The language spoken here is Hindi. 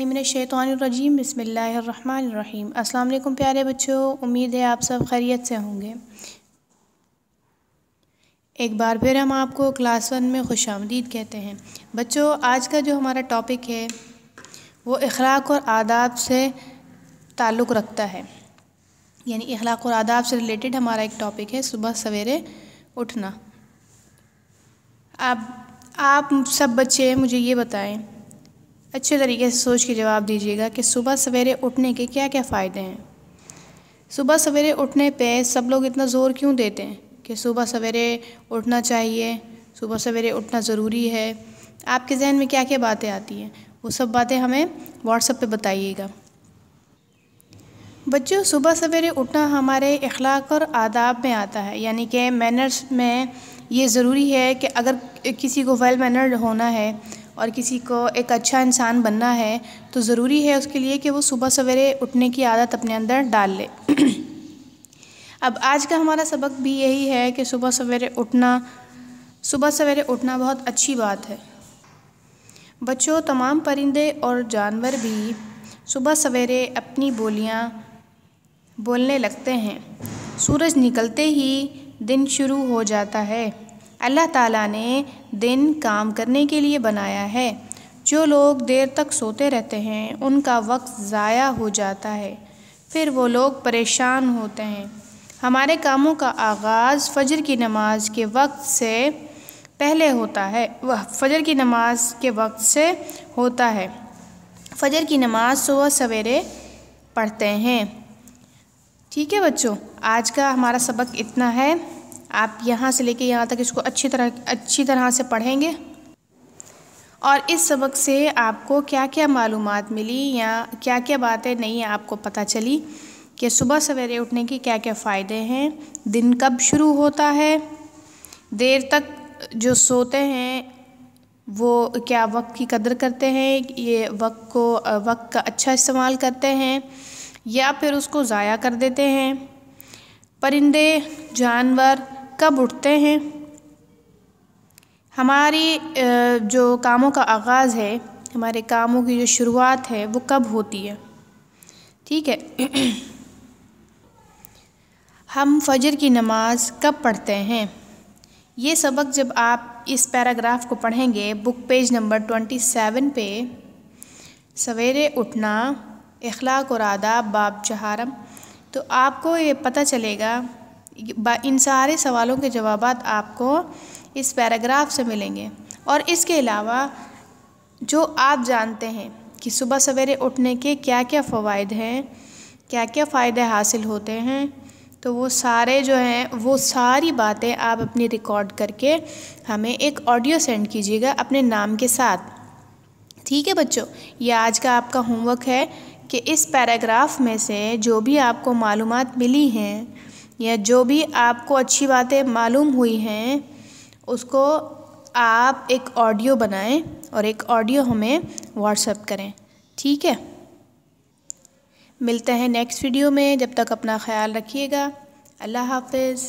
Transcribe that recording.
अमिनशैतरजीम बसमीम अल्लाम प्यारे बच्चों उम्मीद है आप सब खैरियत से होंगे एक बार फिर हम आपको क्लास वन में खुश आमदीद कहते हैं बच्चों आज का जो हमारा टॉपिक है वो अखलाक और आदाब से ताल्लुक़ रखता है यानी अखलाक और आदाब से रिलेटेड हमारा एक टॉपिक है सुबह सवेरे उठना आप आप सब बच्चे मुझे ये बताएं अच्छे तरीके से सोच के जवाब दीजिएगा कि सुबह सवेरे उठने के क्या क्या फ़ायदे हैं सुबह सवेरे उठने पे सब लोग इतना ज़ोर क्यों देते हैं कि सुबह सवेरे उठना चाहिए सुबह सवेरे उठना ज़रूरी है आपके जहन में क्या क्या बातें आती हैं वो सब बातें हमें व्हाट्सएप पे बताइएगा बच्चों सुबह सवेरे उठना हमारे अखलाक और आदाब में आता है यानी कि मैनर्स में ये ज़रूरी है कि अगर किसी को वेल मैनर्ड होना है और किसी को एक अच्छा इंसान बनना है तो ज़रूरी है उसके लिए कि वो सुबह सवेरे उठने की आदत अपने अंदर डाल ले अब आज का हमारा सबक भी यही है कि सुबह सवेरे उठना सुबह सवेरे उठना बहुत अच्छी बात है बच्चों तमाम परिंदे और जानवर भी सुबह सवेरे अपनी बोलियाँ बोलने लगते हैं सूरज निकलते ही दिन शुरू हो जाता है अल्लाह ताला ने दिन काम करने के लिए बनाया है जो लोग देर तक सोते रहते हैं उनका वक्त ज़ाया हो जाता है फिर वो लोग परेशान होते हैं हमारे कामों का आगाज़ फजर की नमाज के वक्त से पहले होता है वह फजर की नमाज के वक्त से होता है फजर की नमाज सुबह सवेरे पढ़ते हैं ठीक है बच्चों आज का हमारा सबक इतना है आप यहाँ से लेके यहाँ तक इसको अच्छी तरह अच्छी तरह से पढ़ेंगे और इस सबक से आपको क्या क्या मालूम मिली या क्या क्या बातें नहीं आपको पता चली कि सुबह सवेरे उठने के क्या क्या फ़ायदे हैं दिन कब शुरू होता है देर तक जो सोते हैं वो क्या वक्त की कदर करते हैं ये वक्त को वक्त का अच्छा इस्तेमाल करते हैं या फिर उसको ज़ाया कर देते हैं परिंदे जानवर कब उठते हैं हमारी जो कामों का आगाज़ है हमारे कामों की जो शुरुआत है वो कब होती है ठीक है हम फजर की नमाज़ कब पढ़ते हैं ये सबक जब आप इस पैराग्राफ को पढ़ेंगे book page number twenty seven पे सवेरे उठना इखलाक और आदाब बाब जहारम तो आपको ये पता चलेगा इन सारे सवालों के जवाब आपको इस पैराग्राफ से मिलेंगे और इसके अलावा जो आप जानते हैं कि सुबह सवेरे उठने के क्या क्या फ़वाद हैं क्या क्या फ़ायदे हासिल होते हैं तो वो सारे जो हैं वो सारी बातें आप अपनी रिकॉर्ड करके हमें एक ऑडियो सेंड कीजिएगा अपने नाम के साथ ठीक है बच्चों ये आज का आपका होमवर्क है कि इस पैराग्राफ में से जो भी आपको मालूम मिली हैं या जो भी आपको अच्छी बातें मालूम हुई हैं उसको आप एक ऑडियो बनाएं और एक ऑडियो हमें व्हाट्सएप करें ठीक है मिलते हैं नेक्स्ट वीडियो में जब तक अपना ख्याल रखिएगा अल्लाह हाफिज़